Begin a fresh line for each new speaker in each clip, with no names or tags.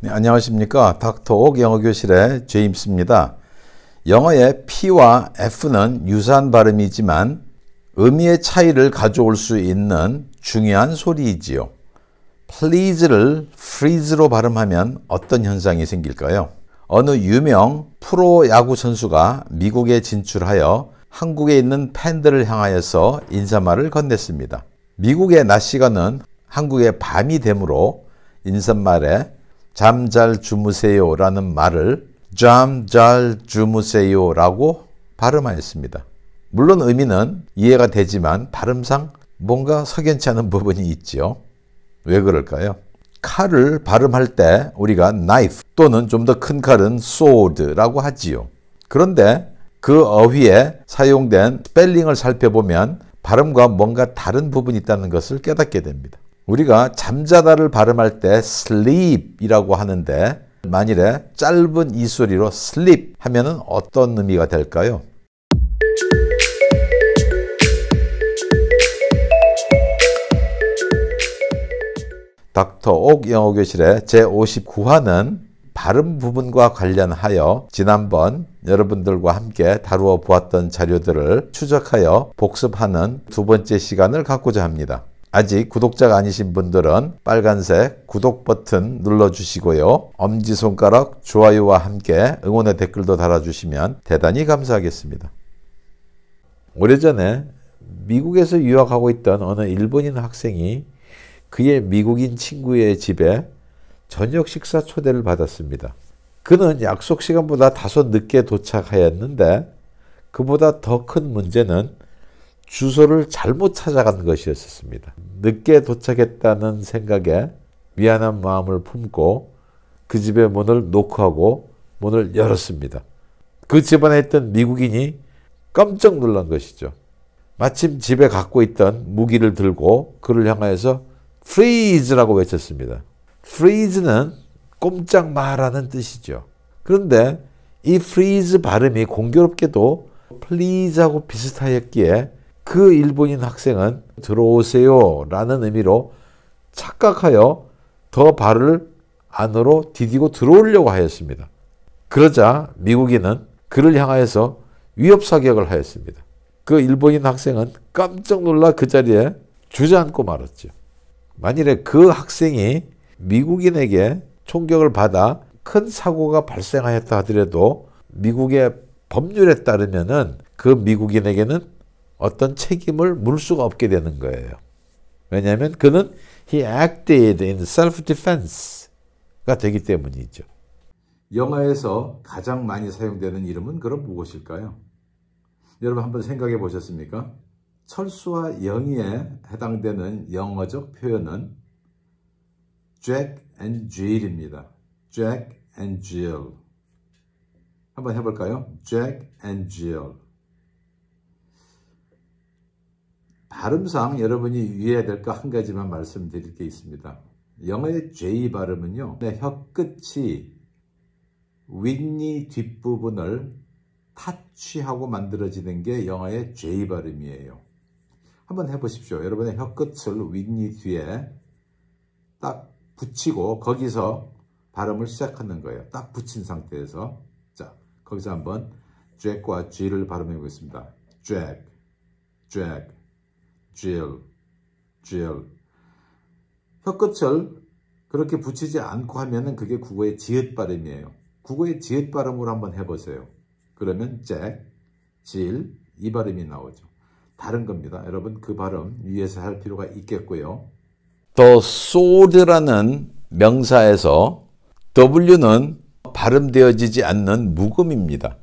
네, 안녕하십니까. 닥터옥 영어교실의 제임스입니다. 영어의 P와 F는 유사한 발음이지만 의미의 차이를 가져올 수 있는 중요한 소리이지요. please를 freeze로 발음하면 어떤 현상이 생길까요? 어느 유명 프로야구 선수가 미국에 진출하여 한국에 있는 팬들을 향하여서 인사말을 건넸습니다. 미국의 낮 시간은 한국의 밤이 되므로 인사말에 잠잘 주무세요라는 말을 잠잘 주무세요라고 발음하였습니다. 물론 의미는 이해가 되지만 발음상 뭔가 석연치 않은 부분이 있지요. 왜 그럴까요? 칼을 발음할 때 우리가 knife 또는 좀 더 큰 칼은 sword라고 하지요. 그런데 그 어휘에 사용된 스펠링을 살펴보면 발음과 뭔가 다른 부분이 있다는 것을 깨닫게 됩니다. 우리가 잠자다를 발음할 때 sleep이라고 하는데 만일에 짧은 이 소리로 sleep 하면 어떤 의미가 될까요? 닥터 옥 영어교실의 제59화는 발음 부분과 관련하여 지난번 여러분들과 함께 다루어 보았던 자료들을 추적하여 복습하는 두 번째 시간을 갖고자 합니다. 아직 구독자가 아니신 분들은 빨간색 구독 버튼 눌러주시고요. 엄지손가락 좋아요와 함께 응원의 댓글도 달아주시면 대단히 감사하겠습니다. 오래전에 미국에서 유학하고 있던 어느 일본인 학생이 그의 미국인 친구의 집에 저녁 식사 초대를 받았습니다. 그는 약속 시간보다 다소 늦게 도착하였는데 그보다 더 큰 문제는 주소를 잘못 찾아간 것이었습니다. 늦게 도착했다는 생각에 미안한 마음을 품고 그집에 문을 노크하고 문을 열었습니다. 그 집안에 있던 미국인이 깜짝 놀란 것이죠. 마침 집에 갖고 있던 무기를 들고 그를 향하여서 freeze라고 외쳤습니다. freeze는 꼼짝 마라는 뜻이죠. 그런데 이 freeze 발음이 공교롭게도 please하고 비슷하였기에 그 일본인 학생은 들어오세요 라는 의미로 착각하여 더 발을 안으로 디디고 들어오려고 하였습니다. 그러자 미국인은 그를 향하여서 위협 사격을 하였습니다. 그 일본인 학생은 깜짝 놀라 그 자리에 주저앉고 말았죠. 만일에 그 학생이 미국인에게 총격을 받아 큰 사고가 발생하였다 하더라도 미국의 법률에 따르면은 그 미국인에게는 어떤 책임을 물 수가 없게 되는 거예요. 왜냐하면 그는 he acted in self-defense가 되기 때문이죠. 영화에서 가장 많이 사용되는 이름은 그럼 무엇일까요? 여러분 한번 생각해 보셨습니까? 철수와 영희에 해당되는 영어적 표현은 Jack and Jill입니다. Jack and Jill. 한번 해볼까요? Jack and Jill. 발음상 여러분이 유의해야 될거한 가지만 말씀드릴 게 있습니다. 영어의 J 발음은요. 네, 혀끝이 윗니 뒷부분을 타취하고 만들어지는 게 영어의 J 발음이에요. 한번 해보십시오. 여러분의 혀끝을 윗니 뒤에 딱 붙이고 거기서 발음을 시작하는 거예요. 딱 붙인 상태에서 자 거기서 한번 잭과 G를 발음해 보겠습니다. 잭, 잭, GL, GL. 혀끝을 그렇게 붙이지 않고 하면은 그게 국어의 지읒 발음이에요. 국어의 지읒 발음으로 한번 해보세요. 그러면 잭, 질, 이 발음이 나오죠. 다른 겁니다. 여러분 그 발음 위에서 할 필요가 있겠고요. 또 sword라는 명사에서 W는 발음되어지지 않는 무금입니다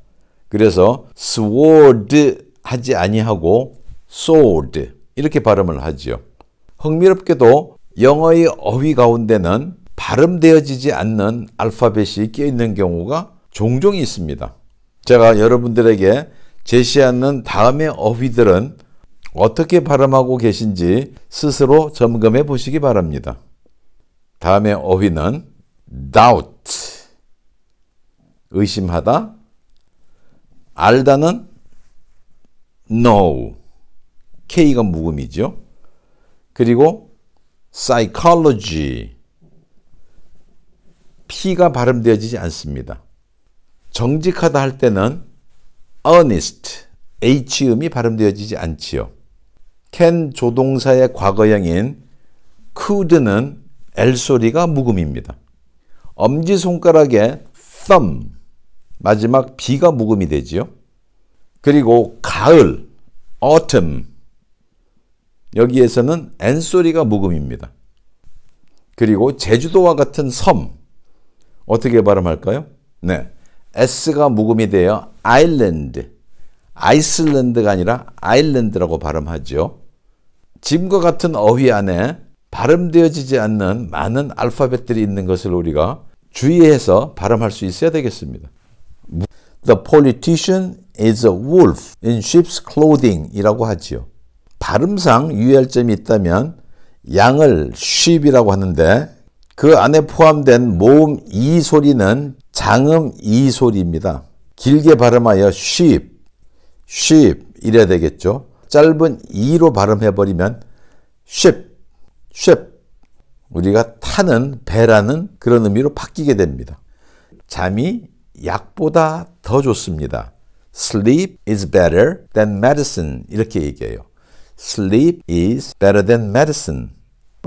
그래서 sword 하지 아니하고 sword 이렇게 발음을 하지요. 흥미롭게도 영어의 어휘 가운데는 발음되어지지 않는 알파벳이 끼어있는 경우가 종종 있습니다. 제가 여러분들에게 제시하는 다음의 어휘들은 어떻게 발음하고 계신지 스스로 점검해 보시기 바랍니다. 다음의 어휘는 doubt, 의심하다, 알다는 know, K가 묵음이죠. 그리고 psychology P가 발음되어지지 않습니다. 정직하다 할 때는 earnest H음이 발음되어지지 않지요. can 조동사의 과거형인 could는 L 소리가 묵음입니다. 엄지손가락에 thumb 마지막 B가 묵음이 되지요. 그리고 가을 autumn 여기에서는 엔 소리가 묵음입니다. 그리고 제주도와 같은 섬 어떻게 발음할까요? 네, s가 묵음이 되어 아일랜드, 아이슬랜드가 아니라 아일랜드라고 발음하죠. 지과 같은 어휘 안에 발음되어지지 않는 많은 알파벳들이 있는 것을 우리가 주의해서 발음할 수 있어야 되겠습니다. The politician is a wolf in sheep's clothing 이라고 하지요. 발음상 유의할 점이 있다면 양을 쉽이라고 하는데 그 안에 포함된 모음 이 소리는 장음 이 소리입니다. 길게 발음하여 쉽, 쉽 이래야 되겠죠. 짧은 이로 발음해버리면 쉽, 쉽. 우리가 타는 배라는 그런 의미로 바뀌게 됩니다. 잠이 약보다 더 좋습니다. Sleep is better than medicine 이렇게 얘기해요. sleep is better than medicine.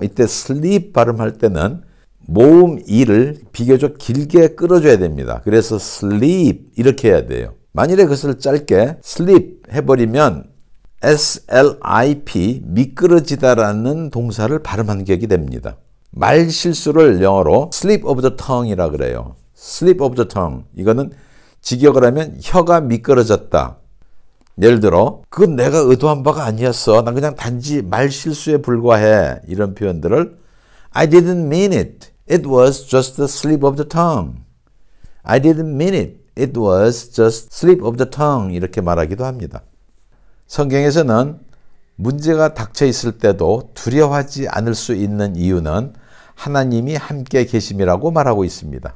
이때 sleep 발음할 때는 모음 이를 비교적 길게 끌어줘야 됩니다. 그래서 sleep 이렇게 해야 돼요. 만일에 그것을 짧게 sleep 해버리면 slip 미끄러지다라는 동사를 발음한 격이 됩니다. 말 실수를 영어로 slip of the tongue이라 고 그래요. slip of the tongue 이거는 직역을 하면 혀가 미끄러졌다. 예를 들어 그건 내가 의도한 바가 아니었어. 난 그냥 단지 말 실수에 불과해. 이런 표현들을 I didn't mean it. It was just the slip of the tongue. I didn't mean it. It was just slip of the tongue. 이렇게 말하기도 합니다. 성경에서는 문제가 닥쳐 있을 때도 두려워하지 않을 수 있는 이유는 하나님이 함께 계심이라고 말하고 있습니다.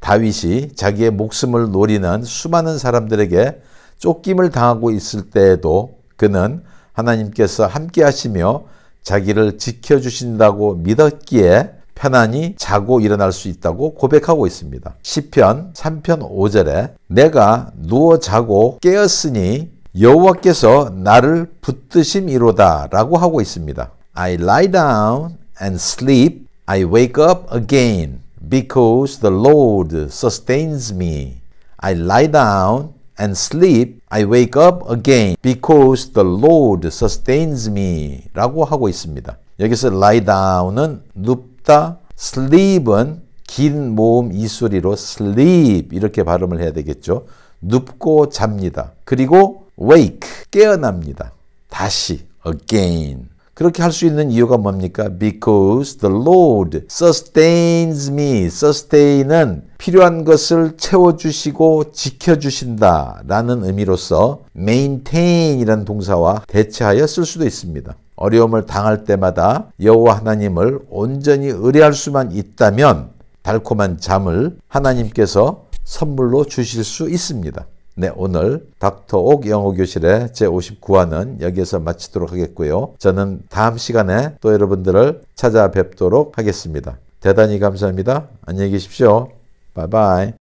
다윗이 자기의 목숨을 노리는 수많은 사람들에게 쫓김을 당하고 있을 때에도 그는 하나님께서 함께 하시며 자기를 지켜주신다고 믿었기에 편안히 자고 일어날 수 있다고 고백하고 있습니다. 시편 3편 5절에 내가 누워 자고 깨었으니 여호와께서 나를 붙드심이로다라고 하고 있습니다. I lie down and sleep. I wake up again because the Lord sustains me. I lie down and sleep, I wake up again because the Lord sustains me 라고 하고 있습니다. 여기서 lie down은 눕다, sleep은 긴 모음 이수리로 sleep 이렇게 발음을 해야 되겠죠. 눕고 잡니다. 그리고 wake 깨어납니다. 다시 again 그렇게 할 수 있는 이유가 뭡니까? Because the Lord sustains me. sustain은 필요한 것을 채워주시고 지켜주신다 라는 의미로서 maintain이라는 동사와 대체하여 쓸 수도 있습니다. 어려움을 당할 때마다 여호와 하나님을 온전히 의뢰할 수만 있다면 달콤한 잠을 하나님께서 선물로 주실 수 있습니다. 네, 오늘 닥터옥 영어교실의 제59화는 여기에서 마치도록 하겠고요. 저는 다음 시간에 또 여러분들을 찾아뵙도록 하겠습니다. 대단히 감사합니다. 안녕히 계십시오. 바이바이.